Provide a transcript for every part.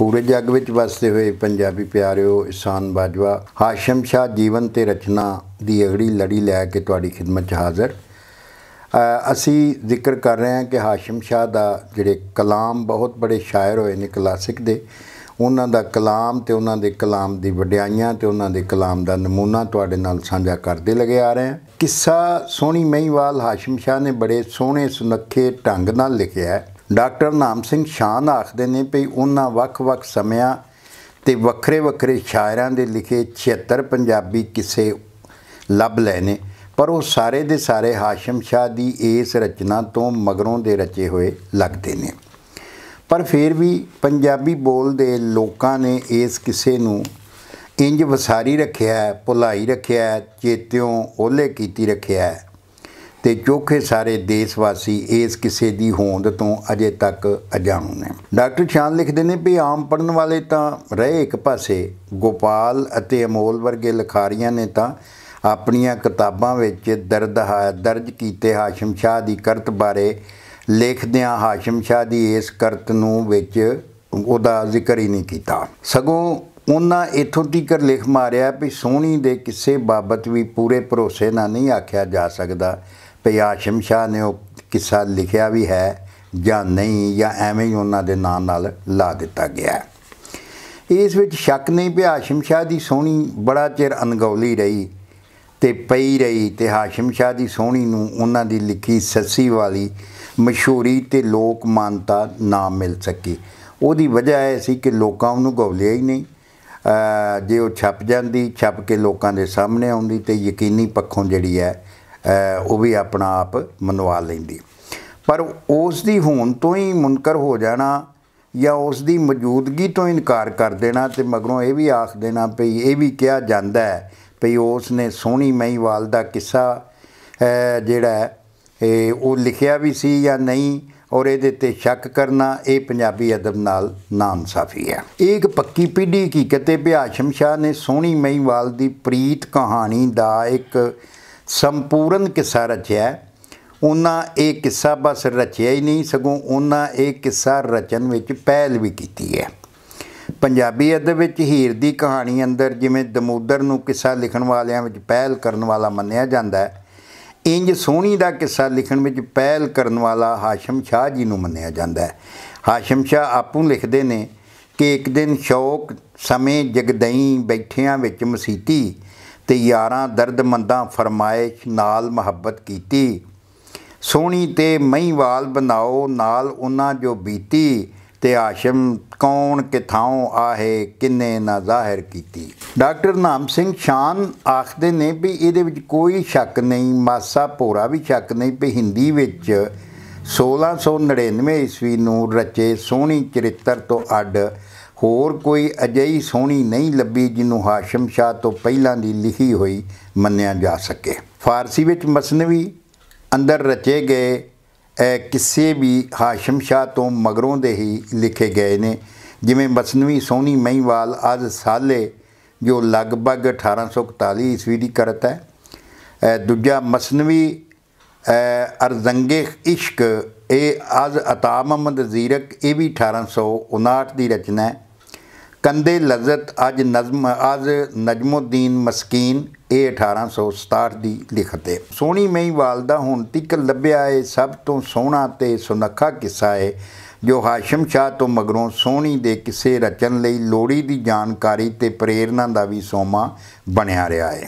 ਪੂਰੇ ਜੱਗ ਵਿੱਚ ਵਸਦੇ ਹੋਏ ਪੰਜਾਬੀ ਪਿਆਰਿਓ ਇਸਾਨ ਬਾਜਵਾ ਹਾਸ਼ਮ ਸ਼ਾਹ ਜੀਵਨ ਤੇ ਰਚਨਾ ਦੀ ਅਗੜੀ ਲੜੀ ਲੈ ਕੇ ਤੁਹਾਡੀ ਖidmat 'ਚ ਹਾਜ਼ਰ ਅਸੀਂ ਜ਼ਿਕਰ ਕਰ ਰਹੇ ਹਾਂ ਕਿ ਹਾਸ਼ਮ ਸ਼ਾਹ ਦਾ ਜਿਹੜੇ ਕਲਾਮ ਬਹੁਤ ਬੜੇ ਸ਼ਾਇਰ ਹੋਏ ਨੇ ਕਲਾਸਿਕ ਦੇ ਉਹਨਾਂ ਦਾ ਕਲਾਮ ਤੇ ਉਹਨਾਂ ਦੇ ਕਲਾਮ ਦੀ ਵਡਿਆਈਆਂ ਤੇ ਉਹਨਾਂ ਦੇ ਕਲਾਮ ਦਾ ਨਮੂਨਾ ਤੁਹਾਡੇ ਨਾਲ ਸਾਂਝਾ ਕਰਦੇ ਲਗੇ ਆ ਰਹੇ ਹਾਂ ਕਿੱਸਾ ਸੋਹਣੀ ਮਹੀਵਾਲ ਹਾਸ਼ਮ ਸ਼ਾਹ ਨੇ ਬੜੇ ਸੋਹਣੇ ਸੁਨੱਖੇ ਢੰਗ ਨਾਲ ਲਿਖਿਆ ਹੈ ਡਾਕਟਰ ਨਾਮ ਸਿੰਘ ਸ਼ਾਨ ਆਖਦੇ ਨੇ ਵੀ ਉਹਨਾਂ ਵੱਖ-ਵੱਖ ਸਮਿਆਂ ਤੇ ਵੱਖਰੇ-ਵੱਖਰੇ ਸ਼ਾਇਰਾਂ ਦੇ ਲਿਖੇ 76 ਪੰਜਾਬੀ ਕਿਸੇ ਲੱਭ ਲੈਨੇ ਨੇ ਪਰ ਉਹ ਸਾਰੇ ਦੇ ਸਾਰੇ ਹਾਸ਼ਮ ਸ਼ਾਹ ਦੀ ਇਸ ਰਚਨਾ ਤੋਂ ਮਗਰੋਂ ਦੇ ਰਚੇ ਹੋਏ ਲੱਗਦੇ ਨੇ ਪਰ ਫਿਰ ਵੀ ਪੰਜਾਬੀ ਬੋਲ ਦੇ ਲੋਕਾਂ ਨੇ ਇਸ ਕਿਸੇ ਨੂੰ ਇੰਜ ਵਸਾਰੀ ਰੱਖਿਆ ਹੈ ਭੁਲਾਈ ਰੱਖਿਆ ਹੈ ਚੇਤਿਓਂ ਓਲੇ ਕੀਤੀ ਰੱਖਿਆ ਹੈ ਤੇ ਚੋਖੇ ਸਾਰੇ ਦੇਸ਼ ਵਾਸੀ ਇਸ ਕਿਸੇ ਦੀ ਹੋਂਦ ਤੋਂ ਅਜੇ ਤੱਕ ਅਜਾਣੂ ਨੇ ਡਾਕਟਰ ਸ਼ਾਨ ਲਿਖਦੇ ਨੇ ਵੀ ਆਮ ਪੜਨ ਵਾਲੇ ਤਾਂ ਰਹੇ ਇੱਕ ਪਾਸੇ ਗੋਪਾਲ ਅਤੇ ਅਮੋਲ ਵਰਗੇ ਲਖਾਰੀਆਂ ਨੇ ਤਾਂ ਆਪਣੀਆਂ ਕਿਤਾਬਾਂ ਵਿੱਚ ਦਰਦ ਦਰਜ ਕੀਤੇ ਹਾਸ਼ਮ ਸ਼ਾਹ ਦੀ ਕਰਤ ਬਾਰੇ ਲੇਖਦਿਆਂ ਹਾਸ਼ਮ ਸ਼ਾਹ ਦੀ ਇਸ ਕਰਤ ਨੂੰ ਵਿੱਚ ਉਹਦਾ ਜ਼ਿਕਰ ਹੀ ਨਹੀਂ ਕੀਤਾ ਸਗੋਂ ਉਹਨਾਂ ਇਥੋਂ ਤੀਕਰ ਲਿਖ ਮਾਰਿਆ ਵੀ ਸੋਹਣੀ ਦੇ ਕਿਸੇ ਬਾਬਤ ਵੀ ਪੂਰੇ ਭਰੋਸੇ ਨਾਲ ਨਹੀਂ ਆਖਿਆ ਜਾ ਸਕਦਾ ਭਈ ਆਸ਼ਮ ਸ਼ਾਹ ਨੇ ਉਹ ਕਿੱਸਾ ਲਿਖਿਆ ਵੀ ਹੈ ਜਾਂ ਨਹੀਂ ਜਾਂ ਐਵੇਂ ਹੀ ਉਹਨਾਂ ਦੇ ਨਾਮ ਨਾਲ ਲਾ ਦਿੱਤਾ ਗਿਆ ਇਸ ਵਿੱਚ ਸ਼ੱਕ ਨਹੀਂ ਪਿਆ ਹਾਸ਼ਮ ਸ਼ਾਹ ਦੀ ਸੋਹਣੀ ਬੜਾ ਚਿਰ ਅਨਗੌਲੀ ਰਹੀ ਤੇ ਪਈ ਰਹੀ ਤੇ ਹਾਸ਼ਮ ਸ਼ਾਹ ਦੀ ਸੋਹਣੀ ਨੂੰ ਉਹਨਾਂ ਦੀ ਲਿਖੀ ਸੱਸੀ ਵਾਲੀ ਮਸ਼ਹੂਰੀ ਤੇ ਲੋਕ ਮਾਨਤਾ ਨਾ ਮਿਲ ਸਕੀ ਉਹਦੀ ਵਜ੍ਹਾ ਇਹ ਸੀ ਕਿ ਲੋਕਾਂ ਉਹਨੂੰ ਗੌਲਿਆ ਹੀ ਨਹੀਂ ਜੇ ਉਹ ਛਪ ਜਾਂਦੀ ਛਪ ਕੇ ਲੋਕਾਂ ਦੇ ਸਾਹਮਣੇ ਆਉਂਦੀ ਤੇ ਯਕੀਨੀ ਪੱਖੋਂ ਜਿਹੜੀ ਹੈ ਉਹ ਵੀ ਆਪਣਾ ਆਪ ਮਨਵਾ ਲੈਂਦੀ ਪਰ ਉਸ ਦੀ ਹੋਣ ਤੋਂ ਹੀ ਮੁਨਕਰ ਹੋ ਜਾਣਾ ਜਾਂ ਉਸ ਦੀ ਮੌਜੂਦਗੀ ਤੋਂ ਇਨਕਾਰ ਕਰ ਦੇਣਾ ਤੇ ਮਗਰੋਂ ਇਹ ਵੀ ਆਖ ਦੇਣਾ ਪਈ ਇਹ ਵੀ ਕਿਹਾ ਜਾਂਦਾ ਹੈ ਪਈ ਉਸ ਨੇ ਸੋਹਣੀ ਮਹੀਵਾਲ ਦਾ ਕਿੱਸਾ ਜਿਹੜਾ ਇਹ ਉਹ ਲਿਖਿਆ ਵੀ ਸੀ ਜਾਂ ਨਹੀਂ ਔਰ ਇਹਦੇ ਤੇ ਸ਼ੱਕ ਕਰਨਾ ਇਹ ਪੰਜਾਬੀ ਅਦਬ ਨਾਲ ਨਾਇਨਸਾਫੀ ਹੈ ਇੱਕ ਪੱਕੀ ਪੀੜੀ ਹਕੀਕਤ ਹੈ ਵੀ ਸ਼ਾਹ ਨੇ ਸੋਹਣੀ ਮਹੀਵਾਲ ਦੀ ਪ੍ਰੀਤ ਕਹਾਣੀ ਦਾ ਇੱਕ ਸੰਪੂਰਨ ਕਿੱਸਾ ਰਚਿਆ ਉਹਨਾਂ ਇਹ ਕਿੱਸਾ ਬਸ ਰਚਿਆ ਹੀ ਨਹੀਂ ਸਗੋਂ ਉਹਨਾਂ ਇਹ ਕਿੱਸਾ ਰਚਨ ਵਿੱਚ ਪਹਿਲ ਵੀ ਕੀਤੀ ਹੈ ਪੰਜਾਬੀ ਅਦਬ ਵਿੱਚ ਹੀਰ ਦੀ ਕਹਾਣੀ ਅੰਦਰ ਜਿਵੇਂ ਦਮੋਦਰ ਨੂੰ ਕਿੱਸਾ ਲਿਖਣ ਵਾਲਿਆਂ ਵਿੱਚ ਪਹਿਲ ਕਰਨ ਵਾਲਾ ਮੰਨਿਆ ਜਾਂਦਾ ਹੈ ਇੰਜ ਸੋਹਣੀ ਦਾ ਕਿੱਸਾ ਲਿਖਣ ਵਿੱਚ ਪਹਿਲ ਕਰਨ ਵਾਲਾ ਹਾਸ਼ਮ ਸ਼ਾਹ ਜੀ ਨੂੰ ਮੰਨਿਆ ਜਾਂਦਾ ਹੈ ਹਾਸ਼ਮ ਸ਼ਾਹ ਆਪੂ ਲਿਖਦੇ ਨੇ ਕਿ ਇੱਕ ਦਿਨ ਸ਼ੌਕ ਸਮੇਂ ਜਗਦਈ ਬੈਠਿਆਂ ਵਿੱਚ ਮਸੀਤੀ ਤੇ ਯਾਰਾਂ ਦਰਦਮੰਦਾਂ ਫਰਮਾਇਸ਼ ਨਾਲ ਮੁਹੱਬਤ ਕੀਤੀ ਸੋਹਣੀ ਤੇ ਮਹੀਵਾਲ ਬਣਾਓ ਨਾਲ ਉਹਨਾਂ ਜੋ ਬੀਤੀ ਤੇ ਆਸ਼ਮ ਕੌਣ ਕਿਥਾਉ ਆਹੇ ਕਿੰਨੇ ਨਾ ਜ਼ਾਹਿਰ ਕੀਤੀ ਡਾਕਟਰ ਨਾਮ ਸਿੰਘ ਸ਼ਾਨ ਆਖਦੇ ਨੇ ਵੀ ਇਹਦੇ ਵਿੱਚ ਕੋਈ ਸ਼ੱਕ ਨਹੀਂ ਮਾਸਾ ਪੋਰਾ ਵੀ ਸ਼ੱਕ ਨਹੀਂ ਵੀ ਹਿੰਦੀ ਵਿੱਚ 1699 ਈਸਵੀ ਨੂੰ ਰਚੇ ਸੋਹਣੀ ਚਰਿੱਤਰ ਤੋਂ ਅੱਡ ਹੋਰ ਕੋਈ ਅਜਿਹੀ ਸੋਹਣੀ ਨਹੀਂ ਲੱਭੀ ਜਿਹਨੂੰ ਹਾਸ਼ਮ ਸ਼ਾਹ ਤੋਂ ਪਹਿਲਾਂ ਦੀ ਲਿਖੀ ਹੋਈ ਮੰਨਿਆ ਜਾ ਸਕੇ ਫਾਰਸੀ ਵਿੱਚ ਮਸਨਵੀ ਅੰਦਰ ਰਚੇ ਗਏ ਕਿਸੇ ਵੀ ਹਾਸ਼ਮ ਸ਼ਾਹ ਤੋਂ ਮਗਰੋਂ ਦੇ ਹੀ ਲਿਖੇ ਗਏ ਨੇ ਜਿਵੇਂ ਮਸਨਵੀ ਸੋਹਣੀ ਮਹੀਵਾਲ ਅਜ ਸਾਲੇ ਜੋ ਲਗਭਗ 1841 ਈਸਵੀ ਦੀ ਕਰਤ ਹੈ ਦੂਜਾ ਮਸਨਵੀ ਅਰਜ਼ੰਗੇ ਇਸ਼ਕ ਇਹ ਅਜ ਅਤਾ ਮੁਹੰਮਦ ਜ਼ੀਰਕ ਇਹ ਵੀ 1859 ਦੀ ਰਚਨਾ ਹੈ ਕੰਦੇ ਲਜ਼ਤ ਅੱਜ ਨਜ਼ਮ ਅੱਜ ਨਜਮੁਦੀਨ ਮਸਕੀਨ ਇਹ 1867 ਦੀ ਲਿਖਤੇ ਸੋਣੀ ਸੋਹਣੀ ਵਾਲਦਾ ਹੁਣ ਤੱਕ ਲੱਭਿਆ ਏ ਸਭ ਤੋਂ ਸੋਹਣਾ ਤੇ ਸੁਨੱਖਾ ਕਿੱਸਾ ਏ ਜੋ ਹਾਸ਼ਮ ਸ਼ਾਹ ਤੋਂ ਮਗਰੋਂ ਸੋਹਣੀ ਦੇ ਕਿਸੇ ਰਚਨ ਲਈ ਲੋੜੀ ਦੀ ਜਾਣਕਾਰੀ ਤੇ ਪ੍ਰੇਰਣਾ ਦਾ ਵੀ ਸੋਮਾ ਬਣਿਆ ਰਿਹਾ ਏ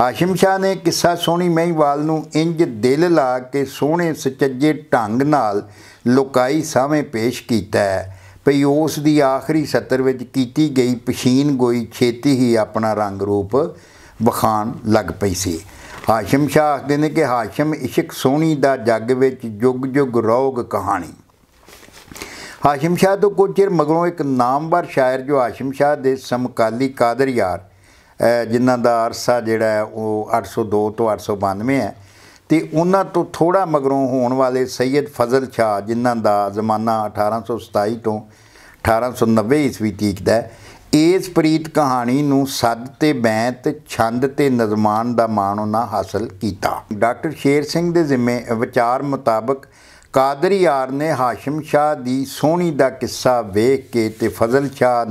ਹਾਸ਼ਮ ਸ਼ਾਹ ਨੇ ਕਿੱਸਾ ਸੋਹਣੀ ਵਾਲ ਨੂੰ ਇੰਜ ਦਿਲ ਲਾ ਕੇ ਸੋਹਣੇ ਸਚੱਜੇ ਢੰਗ ਨਾਲ ਲੋਕਾਈ ਸਾਵੇਂ ਪੇਸ਼ ਕੀਤਾ ਹੈ ਭਈ ਉਸ ਦੀ ਆਖਰੀ ਸਤਰ ਵਿੱਚ ਕੀਤੀ ਗਈ ਪਛੀਨ ਗੋਈ ਛੇਤੀ ਹੀ ਆਪਣਾ ਰੰਗ ਰੂਪ ਵਖਾਣ ਲੱਗ ਪਈ ਸੀ ਹਾਸ਼ਮ ਸ਼ਾਹ ਆਖਦੇ ਨੇ ਕਿ ਹਾਸ਼ਮ ਇਸ਼ਕ ਸੋਹਣੀ ਦਾ ਜੱਗ ਵਿੱਚ ਜੁਗ ਜੁਗ ਰੋਗ ਕਹਾਣੀ ਹਾਸ਼ਮ ਸ਼ਾਹ ਤੋਂ ਕੁਝ ਚਿਰ ਮਗਰੋਂ ਇੱਕ ਨਾਮਵਰ ਸ਼ਾਇਰ ਜੋ ਹਾਸ਼ਮ ਸ਼ਾਹ ਦੇ ਸਮਕਾਲੀ ਕਾਦਰ ਯਾਰ ਜਿਨ੍ਹਾਂ ਦਾ ਅਰਸਾ ਜਿਹੜਾ ਉਹ 802 ਤੋਂ 892 ਹੈ ਤੇ ਉਹਨਾਂ ਤੋਂ ਥੋੜਾ ਮਗਰੋਂ ਹੋਣ ਵਾਲੇ ਸੈਦ ਫਜ਼ਲ ਸ਼ਾਹ ਜਿਨ੍ਹਾਂ ਦਾ ਜ਼ਮਾਨਾ 1827 ਤੋਂ 1890 ਈਸਵੀ ਤੀਕ ਦਾ ਇਸ ਪ੍ਰੀਤ ਕਹਾਣੀ ਨੂੰ ਸੱਦ ਤੇ ਬੈਂਤ ਛੰਦ ਤੇ ਨਜ਼ਮਾਨ ਦਾ ਮਾਣ ਉਹਨਾਂ ਹਾਸਲ ਕੀਤਾ ਡਾਕਟਰ ਸ਼ੇਰ ਸਿੰਘ ਦੇ ਜ਼ਿੰਮੇ ਵਿਚਾਰ ਮੁਤਾਬਕ ਕਾਦਰੀ ਯਾਰ ਨੇ ਹਾਸ਼ਮ ਸ਼ਾਹ ਦੀ ਸੋਹਣੀ ਦਾ ਕਿੱਸਾ ਵੇਖ ਕੇ ਤੇ ਫਜ਼ਲ ਸ਼ਾਹ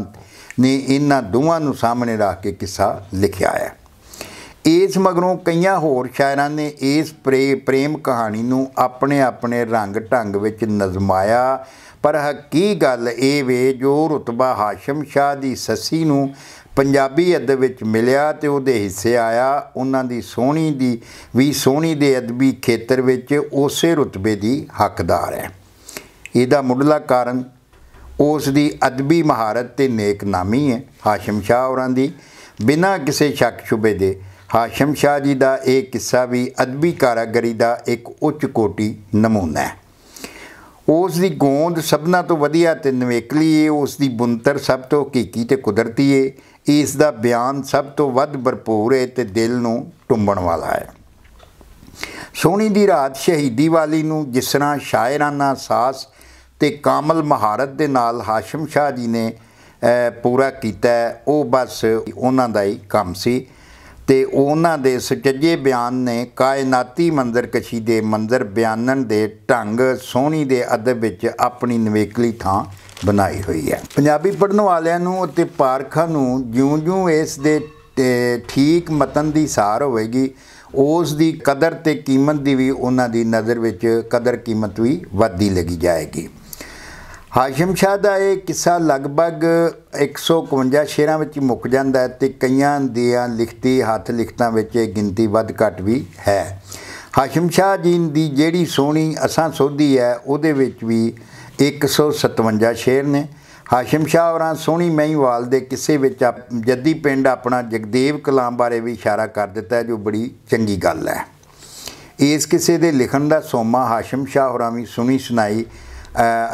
ਨੇ ਇਹਨਾਂ ਦੋਵਾਂ ਨੂੰ ਸਾਹਮਣੇ ਰੱਖ ਕੇ ਕਿੱਸਾ ਲਿਖਿਆ ਹੈ ਇਸ ਮਗਰੋਂ ਕਈਆਂ ਹੋਰ ਸ਼ਾਇਰਾਂ ਨੇ ਇਸ ਪ੍ਰੇਮ ਕਹਾਣੀ ਨੂੰ ਆਪਣੇ ਆਪਣੇ ਰੰਗ ਢੰਗ ਵਿੱਚ ਨਜ਼ਮਾਇਆ ਪਰ ਹਕੀ ਗੱਲ ਇਹ ਵੇ ਜੋ ਰਤਬਾ ਹਾਸ਼ਮ ਸ਼ਾਹ ਦੀ ਸੱਸੀ ਨੂੰ ਪੰਜਾਬੀ ਅਦਬ ਵਿੱਚ ਮਿਲਿਆ ਤੇ ਉਹਦੇ ਹਿੱਸੇ ਆਇਆ ਉਹਨਾਂ ਦੀ ਸੋਹਣੀ ਦੀ ਵੀ ਸੋਹਣੀ ਦੇ ਅਦਬੀ ਖੇਤਰ ਵਿੱਚ ਉਸੇ ਰਤਬੇ ਦੀ ਹੱਕਦਾਰ ਹੈ ਇਹਦਾ ਮੁੱਢਲਾ ਕਾਰਨ ਉਸ ਦੀ ਅਦਬੀ ਮਹਾਰਤ ਤੇ ਨੇਕਨਾਮੀ ਹੈ ਹਾਸ਼ਮ ਸ਼ਾਹ ਹੋਰਾਂ ਦੀ ਬਿਨਾਂ ਕਿਸੇ ਸ਼ੱਕ ਸ਼ੁਬੇ ਦੇ ਹਾਸ਼ਮ ਸ਼ਾਹ ਜੀ ਦਾ ਇਹ ਕਿੱਸਾ ਵੀ ਅਦਬੀ ਕਾਰਾਗਰੀ ਦਾ ਇੱਕ ਉੱਚ ਕੋਟੀ ਨਮੂਨਾ ਹੈ ਉਸ ਦੀ ਗੋਂਦ ਸਭਨਾ ਤੋਂ ਵਧੀਆ ਤੇ ਨਵੇਕਲੀ ਏ ਉਸ ਦੀ ਬੁੰਤਰ ਸਭ ਤੋਂ ਹਕੀਕੀ ਤੇ ਕੁਦਰਤੀ ਏ ਇਸ ਦਾ ਬਿਆਨ ਸਭ ਤੋਂ ਵੱਧ ਭਰਪੂਰ ਏ ਤੇ ਦਿਲ ਨੂੰ ਟੁੰਬਣ ਵਾਲਾ ਹੈ ਸੋਹਣੀ ਦੀ ਰਾਤ ਸ਼ਹੀਦੀ ਵਾਲੀ ਨੂੰ ਜਿਸ ਤਰ੍ਹਾਂ ਸ਼ਾਇਰਾਨਾ ਸਾਸ ਤੇ ਕਾਮਲ ਮਹਾਰਤ ਦੇ ਨਾਲ ਹਾਸ਼ਮ ਸ਼ਾਹ ਜੀ ਨੇ ਪੂਰਾ ਕੀਤਾ ਉਹ ਬਸ ਉਹਨਾਂ ਦਾ ਹੀ ਕੰਮ ਸੀ ਤੇ ਉਹਨਾਂ ਦੇ ਸੱਚੇ ਬਿਆਨ ਨੇ ਕਾਇਨਾਤੀ ਕਸ਼ੀ ਦੇ ਮੰਦਰ ਬਿਆਨਣ ਦੇ ਢੰਗ ਸੋਹਣੀ ਦੇ ਅਦਬ ਵਿੱਚ ਆਪਣੀ ਨਵੇਕਲੀ ਥਾਂ ਬਣਾਈ ਹੋਈ ਹੈ ਪੰਜਾਬੀ ਪੜਨ ਵਾਲਿਆਂ ਨੂੰ ਅਤੇ ਪਾਰਖਾਂ ਨੂੰ ਜਿਉਂ-ਜਿਉਂ ਇਸ ਦੇ ਠੀਕ ਮਤਨ ਦੀ ਸਾਰ ਹੋਵੇਗੀ ਉਸ ਦੀ ਕਦਰ ਤੇ ਕੀਮਤ ਦੀ ਵੀ ਉਹਨਾਂ ਦੀ ਨਜ਼ਰ ਵਿੱਚ ਕਦਰ ਕੀਮਤ ਵੀ ਵੱਧਦੀ ਲੱਗੀ ਜਾਏਗੀ ਹਾਸ਼ਮ ਸ਼ਾਹ ਦਾ ਇਹ ਕਿੱਸਾ ਲਗਭਗ 152 ਸ਼ੇਰਾਂ ਵਿੱਚ ਮੁੱਕ ਜਾਂਦਾ ਹੈ ਤੇ ਕਈਆਂ ਦੀਆਂ ਲਿਖਤੀ ਹੱਥ ਲਿਖਤਾਂ ਵਿੱਚ ਇਹ ਗਿਣਤੀ ਵੱਧ ਘੱਟ ਵੀ ਹੈ ਹਾਸ਼ਮ ਸ਼ਾਹ ਜੀ ਦੀ ਜਿਹੜੀ ਸੋਹਣੀ ਅਸਾਂ ਸੋਧੀ ਹੈ ਉਹਦੇ ਵਿੱਚ ਵੀ 157 ਸ਼ੇਰ ਨੇ ਹਾਸ਼ਮ ਸ਼ਾਹ ਹੋਰਾਂ ਸੋਹਣੀ ਮਹੀਵਾਲ ਦੇ ਕਿਸੇ ਵਿੱਚ ਜੱਦੀ ਪਿੰਡ ਆਪਣਾ ਜਗਦੇਵ ਕਲਾਮ ਬਾਰੇ ਵੀ ਇਸ਼ਾਰਾ ਕਰ ਦਿੱਤਾ ਜੋ ਬੜੀ ਚੰਗੀ ਗੱਲ ਹੈ ਇਸ ਕਿਸੇ ਦੇ ਲਿਖਣ ਦਾ ਸੋਮਾ ਹਾਸ਼ਮ ਸ਼ਾਹ ਹੋਰਾਂ ਵੀ ਸੁਣੀ ਸੁਣਾਈ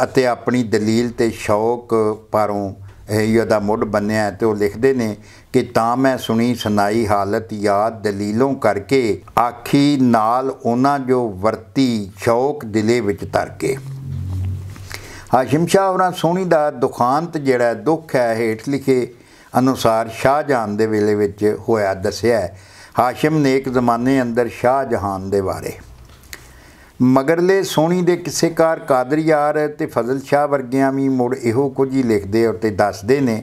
ਅਤੇ ਆਪਣੀ ਦਲੀਲ ਤੇ ਸ਼ੌਕ ਪਰੋਂ ਇਹ ਦਾ ਮੁੱਢ ਬੰਨਿਆ ਤੇ ਉਹ ਲਿਖਦੇ ਨੇ ਕਿ ਤਾਂ ਮੈਂ ਸੁਣੀ ਸੁਨਾਈ ਹਾਲਤ ਯਾਦ ਦਲੀਲੋਂ ਕਰਕੇ ਆਖੀ ਨਾਲ ਉਹਨਾਂ ਜੋ ਵਰਤੀ ਸ਼ੌਕ ਦਿਲੇ ਵਿੱਚ ਧਰ ਕੇ ਹਾਸ਼ਿਮ ਸ਼ਾਹ ਹੋਰਾਂ ਸੋਹਣੀ ਦਾ ਦੁਖਾਂਤ ਜਿਹੜਾ ਦੁੱਖ ਹੈ ਹੇਠ ਲਿਖੇ ਅਨੁਸਾਰ ਸ਼ਾਹਜਹਾਨ ਦੇ ਵੇਲੇ ਵਿੱਚ ਹੋਇਆ ਦੱਸਿਆ ਹਾਸ਼ਿਮ ਨੇ ਇੱਕ ਜ਼ਮਾਨੇ ਅੰਦਰ ਸ਼ਾਹਜਹਾਨ ਦੇ ਬਾਰੇ ਮਗਰਲੇ ਸੋਹਣੀ ਦੇ ਕਿਸੇਕਾਰ ਕਾਦਰ ਯਾਰ ਤੇ ਫਜ਼ਲ ਸ਼ਾਹ ਵਰਗਿਆਂ ਵੀ ਮੁੜ ਇਹੋ ਕੁਝ ਹੀ ਲਿਖਦੇ ਤੇ ਦੱਸਦੇ ਨੇ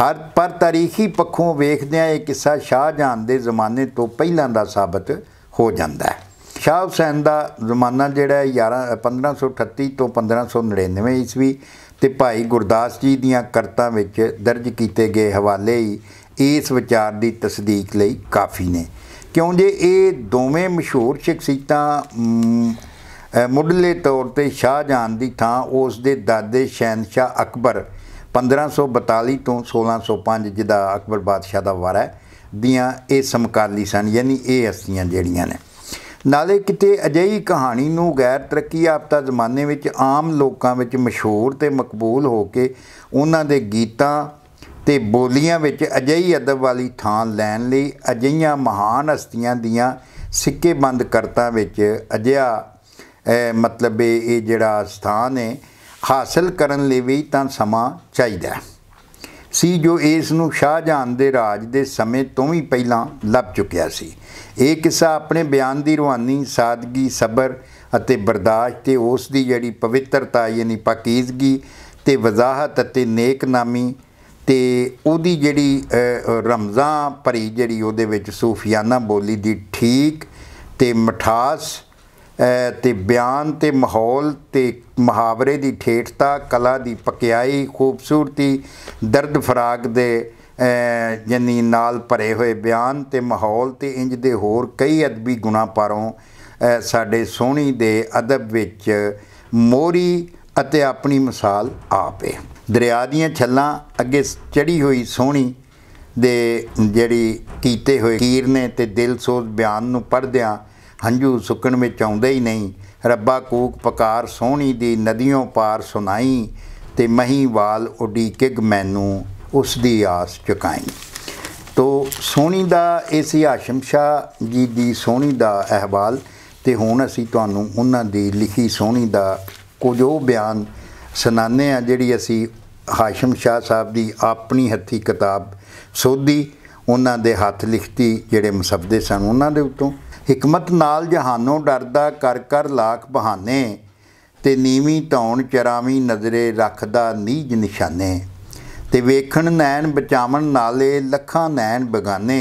ਹਰ ਪਰ ਤਾਰੀਖੀ ਪੱਖੋਂ ਵੇਖਦਿਆਂ ਇਹ ਕਿੱਸਾ ਸ਼ਾਹਜਹਾਨ ਦੇ ਜ਼ਮਾਨੇ ਤੋਂ ਪਹਿਲਾਂ ਦਾ ਸਾਬਤ ਹੋ ਜਾਂਦਾ ਹੈ ਸ਼ਾਹ ਹੁਸੈਨ ਦਾ ਜ਼ਮਾਨਾ ਜਿਹੜਾ 11 1538 ਤੋਂ 1599 ਈਸਵੀ ਤੇ ਭਾਈ ਗੁਰਦਾਸ ਜੀ ਦੀਆਂ ਕਰਤਾਂ ਵਿੱਚ ਦਰਜ ਕੀਤੇ ਗਏ ਹਵਾਲੇ ਹੀ ਇਸ ਵਿਚਾਰ ਦੀ ਤਸਦੀਕ ਲਈ ਕਾਫੀ ਨੇ ਕਿਉਂ ਜੇ ਇਹ ਦੋਵੇਂ ਮਸ਼ਹੂਰ ਸ਼ਖਸੀਤਾਂ ਮੁੱਢਲੇ ਤੌਰ ਤੇ ਸ਼ਾਹਜਹਾਨ ਦੀ ਥਾਂ ਉਸ ਦੇ ਦਾਦੇ ਸ਼ਹਿਨशाह ਅਕਬਰ 1542 ਤੋਂ 1605 ਜਿਹਦਾ ਅਕਬਰ ਬਾਦਸ਼ਾਹ ਦਾ ਵਾਰਾ ਹੈ ਦੀਆਂ ਇਹ ਸਮਕਾਲੀ ਸਨ ਯਾਨੀ ਇਹ ਅਸਤੀਆਂ ਜਿਹੜੀਆਂ ਨੇ ਨਾਲੇ ਕਿਤੇ ਅਜਿਹੀ ਕਹਾਣੀ ਨੂੰ ਗੈਰ ਤਰੱਕੀ ਆਪਤਾ ਜ਼ਮਾਨੇ ਵਿੱਚ ਆਮ ਲੋਕਾਂ ਵਿੱਚ ਮਸ਼ਹੂਰ ਤੇ ਮਕਬੂਲ ਹੋ ਕੇ ਉਹਨਾਂ ਦੇ ਗੀਤਾਂ ਤੇ ਬੋਲੀਆਂ ਵਿੱਚ ਅਜਈ ਅਦਬ ਵਾਲੀ ਥਾਂ ਲੈਣ ਲਈ ਅਜਈਆਂ ਮਹਾਨ ਹਸਤੀਆਂ ਦੀਆਂ ਸਿੱਕੇਬੰਦ ਕਰਤਾ ਵਿੱਚ ਇਹ ਮਤਲਬ ਇਹ ਜਿਹੜਾ ਸਥਾਨ ਹੈ ਹਾਸਲ ਕਰਨ ਲਈ ਵੀ ਤਾਂ ਸਮਾਂ ਚਾਹੀਦਾ ਸੀ ਜੋ ਇਸ ਨੂੰ ਸ਼ਾਹਜਹਾਨ ਦੇ ਰਾਜ ਦੇ ਸਮੇਂ ਤੋਂ ਵੀ ਪਹਿਲਾਂ ਲੱਭ ਚੁੱਕਿਆ ਸੀ ਇਹ ਕਿੱਸਾ ਆਪਣੇ ਬਿਆਨ ਦੀ ਰੂਹਾਨੀ ਸਾਦਗੀ ਸਬਰ ਅਤੇ ਬਰਦਾਸ਼ਤ ਤੇ ਉਸ ਦੀ ਜਿਹੜੀ ਪਵਿੱਤਰਤਾ ਯਾਨੀ ਪਾਕੀਜ਼ਗੀ ਤੇ ਵਜ਼ਾਹਤ ਅਤੇ ਨੇਕਨਾਮੀ ਤੇ ਉਹਦੀ ਜਿਹੜੀ ਰਮਜ਼ਾਂ ਭਰੀ ਜਿਹੜੀ ਉਹਦੇ ਵਿੱਚ ਸੂਫੀਆਨਾ ਬੋਲੀ ਦੀ ਠੀਕ ਤੇ ਮਠਾਸ ਤੇ ਬਿਆਨ ਤੇ ਮਾਹੌਲ ਤੇ ਮੁਹਾਵਰੇ ਦੀ ਠੇਠਤਾ ਕਲਾ ਦੀ ਪਕਿਆਈ ਖੂਬਸੂਰਤੀ ਦਰਦ ਫਰਾਗ ਦੇ ਜਨੀ ਨਾਲ ਭਰੇ ਹੋਏ ਬਿਆਨ ਤੇ ਮਾਹੌਲ ਤੇ ਇੰਜ ਦੇ ਹੋਰ ਕਈ ਅਦਬੀ ਗੁਣਾ ਪਾਰੋਂ ਸਾਡੇ ਸੋਹਣੀ ਦੇ ਅਦਬ ਵਿੱਚ ਮੋਰੀ ਅਤੇ ਆਪਣੀ ਮਿਸਾਲ ਆਪੇ ਦਰਿਆ ਦੀਆਂ ਛੱਲਾਂ ਅੱਗੇ ਚੜੀ ਹੋਈ ਸੋਹਣੀ ਦੇ ਜਿਹੜੀ ਕੀਤੇ ਹੋਏ ਕੀਰ ਨੇ ਤੇ ਦਿਲ ਸੋਜ਼ ਬਿਆਨ ਨੂੰ ਪੜਦਿਆਂ ਹੰਝੂ ਸੁੱਕਣ ਵਿੱਚ ਆਉਂਦੇ ਹੀ ਨਹੀਂ ਰੱਬਾ ਕੂਕ ਪਕਾਰ ਸੋਹਣੀ ਦੀ ਨਦੀਆਂ ਪਾਰ ਸੁਨਾਈ ਤੇ ਮਹੀਵਾਲ ਉਡੀ ਕਿਗ ਮੈਨੂੰ ਉਸ ਦੀ ਆਸ ਚੁਕਾਈ ਤੋ ਸੋਹਣੀ ਦਾ ਏਸੀ ਹਾਸ਼ਮ ਸ਼ਾ ਜੀ ਦੀ ਸੋਹਣੀ ਦਾ ਅਹਿਵਾਲ ਤੇ ਹੁਣ ਅਸੀਂ ਤੁਹਾਨੂੰ ਉਹਨਾਂ ਦੀ ਲਿਖੀ ਸੋਹਣੀ ਦਾ ਕੁਝ ਉਹ ਬਿਆਨ ਸੁਣਾਨੇ ਆ ਜਿਹੜੀ ਅਸੀਂ ਹਾਸ਼ਮ ਸ਼ਾਹ ਸਾਹਿਬ ਦੀ ਆਪਣੀ ਹੱਥੀ ਕਿਤਾਬ ਸੋਧੀ ਉਹਨਾਂ ਦੇ ਹੱਥ ਲਿਖਤੀ ਜਿਹੜੇ ਮਸਬਦੇ ਸਨ ਉਹਨਾਂ ਦੇ ਉਤੋਂ ਹਕਮਤ ਨਾਲ ਜਹਾਨੋਂ ਡਰਦਾ ਕਰ ਕਰ ਲਾਖ ਬਹਾਨੇ ਤੇ ਨੀਵੀਂ ਧੌਣ ਚਰਾਵੀਂ ਨਜ਼ਰੇ ਰੱਖਦਾ ਨੀਜ ਨਿਸ਼ਾਨੇ ਤੇ ਵੇਖਣ ਨੈਣ ਬਚਾਵਣ ਨਾਲੇ ਲੱਖਾਂ ਨੈਣ ਬਗਾਨੇ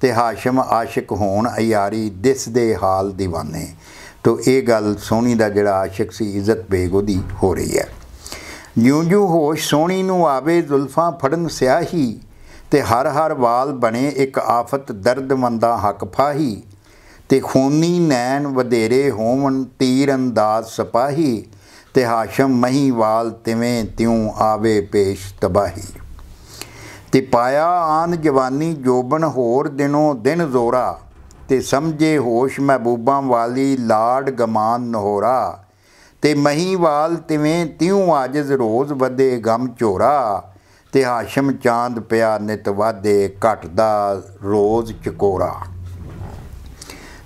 ਤੇ ਹਾਸ਼ਮ ਆਸ਼ਿਕ ਹੋਣ ਅਯਾਰੀ ਦਿਸਦੇ ਹਾਲ دیਵਾਨੇ ਤੋਂ ਇਹ ਗੱਲ ਸੋਹਣੀ ਦਾ ਜਿਹੜਾ ਆਸ਼ਿਕ ਸੀ ਇੱਜ਼ਤ ਬੇਗੋਦੀ ਹੋ ਰਹੀ ਹੈ ਜਿਉਂ-ਜਿਉਂ ਹੋਸ਼ ਸੋਹਣੀ ਨੂੰ ਆਵੇ ਜ਼ੁਲਫਾਂ ਫੜਨ ਸਿਆਹੀ ਤੇ ਹਰ ਹਰ ਵਾਲ ਬਣੇ ਇੱਕ ਆਫਤ ਦਰਦਮੰਦਾ ਹੱਕ ਫਾਹੀ ਤੇ ਖੂਨੀ ਨੈਣ ਵਧੇਰੇ ਹੋਵਣ ਤੀਰ ਅੰਦਾਜ਼ ਸਪਾਹੀ ਤੇ ਹਾਸ਼ਮ ਮਹੀਵਾਲ ਤਿਵੇਂ ਤਿਉ ਆਵੇ ਪੇਸ਼ ਤਬਾਹੀ ਤੇ ਪਾਇਆ ਆਨ ਜਵਾਨੀ ਜੋਬਨ ਹੋਰ ਦਿਨੋਂ ਦਿਨ ਜ਼ੋਰਾ ਤੇ ਸਮਝੇ ਹੋਸ਼ ਮਹਿਬੂਬਾਂ ਵਾਲੀ ਲਾੜ ਗਮਾਨ ਨਹੋਰਾ ਤੇ ਮਹੀਵਾਲ ਤਿਵੇਂ ਤਿਉ ਆਜਜ਼ ਰੋਜ਼ ਵਧੇ ਗਮ ਚੋਰਾ ਤੇ ਹਾਸ਼ਮ ਚਾਂਦ ਪਿਆ ਨਿਤ ਵਾਦੇ ਘਟਦਾ ਰੋਜ਼ ਚਕੋਰਾ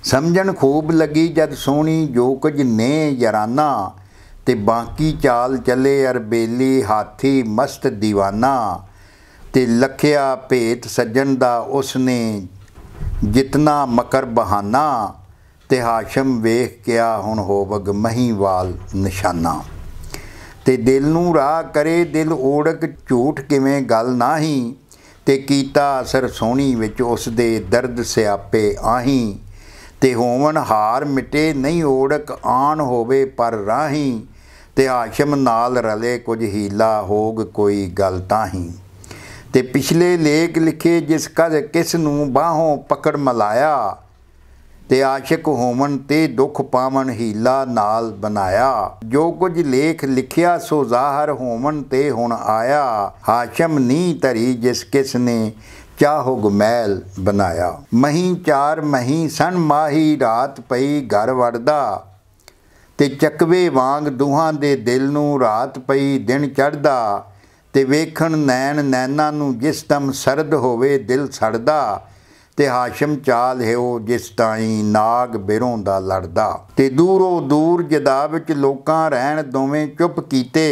ਸਮਝਣ ਖੂਬ ਲੱਗੀ ਜਦ ਸੋਣੀ ਜੋ ਕੁਝ ਨੇ ਯਰਾਨਾ ਤੇ ਬਾਕੀ ਚਾਲ ਚੱਲੇ ਅਰਬੇਲੀ ਹਾਥੀ ਮਸਤ دیਵਾਨਾ ਤੇ ਲਖਿਆ ਭੇਤ ਸੱਜਣ ਦਾ ਉਸਨੇ ਜਿਤਨਾ ਮਕਰ ਬਹਾਨਾ ਤੇ ਹਾਸ਼ਮ ਵੇਖ ਕਿਆ ਹੁਣ ਹੋਵਗ ਮਹੀਵਾਲ ਨਿਸ਼ਾਨਾ ਤੇ ਦਿਲ ਨੂੰ ਰਾਹ ਕਰੇ ਦਿਲ ਓੜਕ ਝੂਠ ਕਿਵੇਂ ਗੱਲ ਨਾਹੀ ਤੇ ਕੀਤਾ ਅਸਰ ਸੋਹਣੀ ਵਿੱਚ ਉਸ ਦੇ ਦਰਦ ਸਿਆਪੇ ਆਹੀ ਤੇ ਹੋਵਨ ਹਾਰ ਮਿਟੇ ਨਹੀਂ ਓੜਕ ਆਣ ਹੋਵੇ ਪਰ ਰਾਹੀ ਤੇ ਹਾਸ਼ਮ ਨਾਲ ਰਲੇ ਕੁਝ ਹੀਲਾ ਹੋਗ ਕੋਈ ਗੱਲ ਤਾਹੀ ਤੇ ਪਿਛਲੇ ਲੇਖ ਲਿਖੇ ਜਿਸ ਕਦ ਕਿਸ ਨੂੰ ਬਾਹੋਂ ਪਕੜ ਮਲਾਇਆ ਤੇ ਆਸ਼ਿਕ ਹੋਵਣ ਤੇ ਦੁੱਖ ਪਾਵਣ ਹੀਲਾ ਨਾਲ ਬਨਾਇਆ ਜੋ ਕੁਝ ਲੇਖ ਲਿਖਿਆ ਸੋ ਜ਼ਾਹਰ ਹੋਵਣ ਤੇ ਹੁਣ ਆਇਆ ਹਾਸ਼ਮ ਨੀ ਧਰੀ ਜਿਸ ਕਿਸ ਨੇ ਚਾਹੋ ਗਮੈਲ ਬਨਾਇਆ ਮਹੀ ਚਾਰ ਮਹੀ ਸਣ ਮਾਹੀ ਰਾਤ ਪਈ ਘਰ ਵੜਦਾ ਤੇ ਚੱਕਵੇ ਵਾਂਗ ਦੁਹਾਂ ਦੇ ਦਿਲ ਨੂੰ ਰਾਤ ਪਈ ਦਿਨ ਚੜਦਾ ਤੇ ਵੇਖਣ ਨੈਣ ਨੈਣਾ ਨੂੰ ਜਿਸ ਤਮ ਸਰਦ ਹੋਵੇ ਦਿਲ ਸੜਦਾ ਤੇ ਹਾਸ਼ਮ ਚਾਲ ਉਹ ਜਿਸ ਤਾਈ ਨਾਗ ਬਿਰੋਂ ਦਾ ਲੜਦਾ ਤੇ ਦੂਰੋਂ ਦੂਰ ਜਦਾ ਵਿੱਚ ਲੋਕਾਂ ਰਹਿਣ ਦੋਵੇਂ ਚੁੱਪ ਕੀਤੇ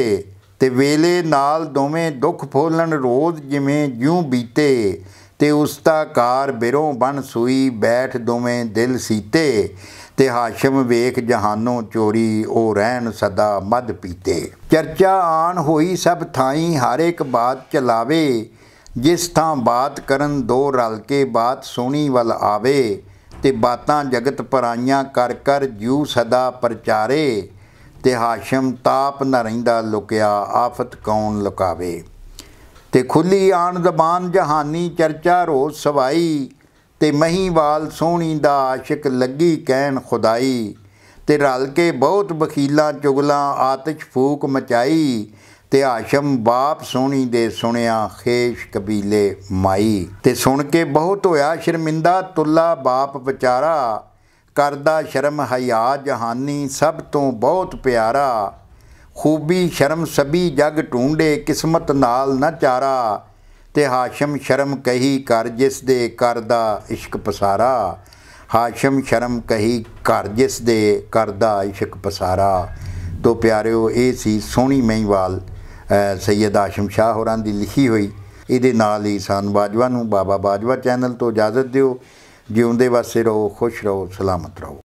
ਤੇ ਵੇਲੇ ਨਾਲ ਦੋਵੇਂ ਦੁੱਖ ਫੋਲਣ ਰੋਜ਼ ਜਿਵੇਂ ਜਿਉਂ ਬੀਤੇ ਤੇ ਉਸਤਾ ਕਾਰ ਬਿਰੋਂ ਬਣ ਸੂਈ ਬੈਠ ਦੋਵੇਂ ਦਿਲ ਸੀਤੇ ਤੇ ਹਾਸ਼ਮ ਵੇਖ ਜਹਾਨੋਂ ਚੋਰੀ ਉਹ ਰਹਿਣ ਸਦਾ ਮਦ ਪੀਤੇ ਚਰਚਾ ਆਣ ਹੋਈ ਸਭ ਥਾਈ ਹਰ ਇੱਕ ਬਾਤ ਚਲਾਵੇ ਜਿਸ ਥਾਂ ਬਾਤ ਕਰਨ ਦੋ ਰਲ ਕੇ ਬਾਤ ਸੋਣੀ ਵੱਲ ਆਵੇ ਤੇ ਬਾਤਾਂ ਜਗਤ ਪਰਾਈਆਂ ਕਰ ਕਰ ਜੂ ਸਦਾ ਪ੍ਰਚਾਰੇ ਤੇ ਹਾਸ਼ਮ ਤਾਪ ਨਾ ਰਹਿੰਦਾ ਲੁਕਿਆ ਆਫਤ ਕੌਣ ਲੁਕਾਵੇ ਤੇ ਖੁੱਲੀ ਆਣ ਜ਼ਬਾਨ ਜਹਾਨੀ ਚਰਚਾ ਰੋਜ਼ ਸਵਾਈ ਤੇ ਮਹੀਵਾਲ ਸੋਹਣੀ ਦਾ ਆਸ਼ਿਕ ਲੱਗੀ ਕਹਿਣ ਖੁਦਾਈ ਤੇ ਰਲ ਕੇ ਬਹੁਤ ਬਖੀਲਾ ਚੁਗਲਾ ਆਤਿਸ਼ ਫੂਕ ਮਚਾਈ ਤੇ ਹਾਸ਼ਮ ਬਾਪ ਸੋਣੀ ਦੇ ਸੁਣਿਆ ਖੇਸ਼ ਕਬੀਲੇ ਮਾਈ ਤੇ ਸੁਣ ਕੇ ਬਹੁਤ ਹੋਇਆ ਸ਼ਰਮਿੰਦਾ ਤੁੱਲਾ ਬਾਪ ਵਿਚਾਰਾ ਕਰਦਾ ਸ਼ਰਮ ਹਯਾ ਜਹਾਨੀ ਸਭ ਤੋਂ ਬਹੁਤ ਪਿਆਰਾ ਖੂਬੀ ਸ਼ਰਮ ਸਭੀ ਜਗ ਢੂੰਡੇ ਕਿਸਮਤ ਨਾਲ ਨਾ ਚਾਰਾ ਤੇ ਹਾਸ਼ਮ ਸ਼ਰਮ ਕਹੀ ਕਰ ਜਿਸ ਦੇ ਕਰਦਾ ਇਸ਼ਕ ਪਸਾਰਾ ਹਾਸ਼ਮ ਸ਼ਰਮ ਕਹੀ ਕਰ ਜਿਸ ਦੇ ਕਰਦਾ ਇਸ਼ਕ ਪਸਾਰਾ ਤੋ ਪਿਆਰਿਓ ਇਹ ਸੀ ਸੋਹਣੀ ਮਹੀਵਾਲ ਸੈਯਦ ਆਸ਼ਮ ਸ਼ਾਹ ਹੋਰਾਂ ਦੀ ਲਿਖੀ ਹੋਈ ਇਹਦੇ ਨਾਲ ਹੀ ਸਾਨ ਬਾਜਵਾ ਨੂੰ ਬਾਬਾ ਬਾਜਵਾ ਚੈਨਲ ਤੋਂ ਇਜਾਜ਼ਤ ਦਿਓ ਜਿਉਂਦੇ ਵਾਸੇ ਰਹੋ ਖੁਸ਼ ਰਹੋ ਸਲਾਮਤ ਰਹੋ